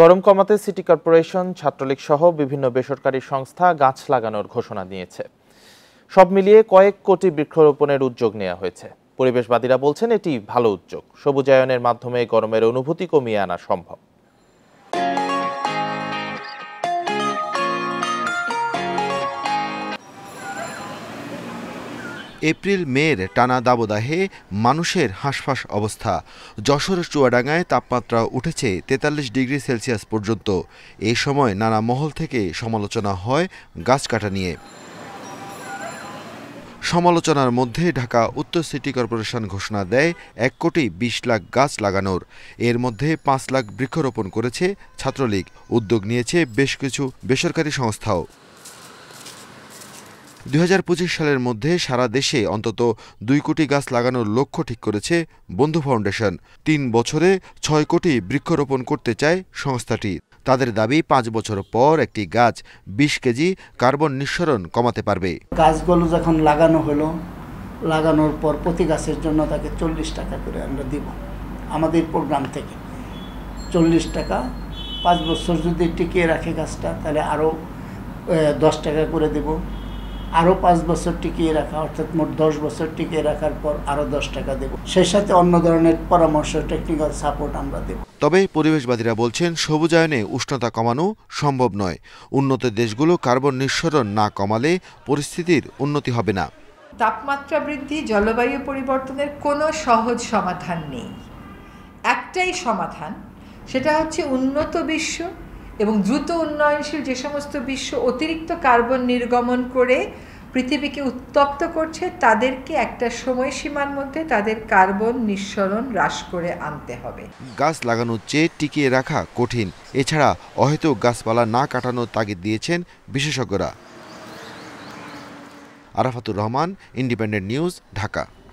গরম কমাতে city corporation Chhatra League সহ বিভিন্ন বেসরকারি সংস্থা গাছ লাগানোর ঘোষণা দিয়েছে সব মিলিয়ে কয়েক কোটি বৃক্ষরোপণের উদ্যোগ নেওয়া হয়েছে পরিবেশবাদীরা বলছেন এটি ভালো উদ্যোগ সবুজায়নের মাধ্যমে গরমের অনুভূতি কমিয়ে আনা সম্ভব এপ্রিল মের টানা দাবদাহে মানুষের হাঁসফাঁস অবস্থা যশোর চুয়াডাঙ্গায় তাপমাত্রা উঠেছে তেতাল্লিশ ডিগ্রি সেলসিয়াস পর্যন্ত এই সময় নানা মহল থেকে সমালোচনা হয় গাছ কাটা নিয়ে সমালোচনার মধ্যে ঢাকা উত্তর সিটি কর্পোরেশন ঘোষণা দেয় এক কোটি বিশ লাখ গাছ লাগানোর এর মধ্যে পাঁচ লাখ বৃক্ষরোপণ করেছে ছাত্রলীগ উদ্যোগ নিয়েছে বেশ কিছু বেসরকারি সংস্থাও দুই সালের মধ্যে সারা দেশে অন্তত দুই কোটি গাছ লাগানোর লক্ষ্য ঠিক করেছে বন্ধু ফাউন্ডেশন তিন বছরে ছয় কোটি বৃক্ষরোপণ করতে চায় সংস্থাটি তাদের দাবি পাঁচ বছর পর একটি গাছ ২০ কেজি কার্বন নিঃসরণ কমাতে পারবে গাছগুলো যখন লাগানো হলো লাগানোর পর প্রতি গাছের জন্য তাকে চল্লিশ টাকা করে আমরা দিব আমাদের প্রোগ্রাম থেকে চল্লিশ টাকা পাঁচ বছর যদি টিকিয়ে রাখে গাছটা তাহলে আরও দশ টাকা করে দেবো আরও পাঁচ বছর টিকিয়ে রাখা অর্থাৎ মোট দশ বছর টিকিয়ে রাখার পর আরও দশ টাকা দেব সেই সাথে অন্য ধরনের পরামর্শ টেকনিক্যাল সাপোর্ট আমরা দেব তবে পরিবেশবাদীরা বলছেন সবুজায়নে উষ্ণতা কমানো সম্ভব নয় উন্নত দেশগুলো কার্বন নিঃসরণ না কমালে পরিস্থিতির উন্নতি হবে না তাপমাত্রা বৃদ্ধি জলবায়ু পরিবর্তনের কোনো সহজ সমাধান নেই একটাই সমাধান সেটা হচ্ছে উন্নত বিশ্ব এবং দ্রুত উন্নয়নশীল যে সমস্ত বিশ্ব অতিরিক্ত কার্বন নির্গমন করে পৃথিবীকে উত্তপ্ত করছে তাদেরকে একটা সময়সীমার মধ্যে তাদের কার্বন নিঃসরণ হ্রাস করে আনতে হবে গাছ লাগানোর চেয়ে টিকিয়ে রাখা কঠিন এছাড়া অহেতুক গাছপালা না কাটানোর তাগিদ দিয়েছেন বিশেষজ্ঞরা আরাফাতুর রহমান ইন্ডিপেন্ডেন্ট নিউজ ঢাকা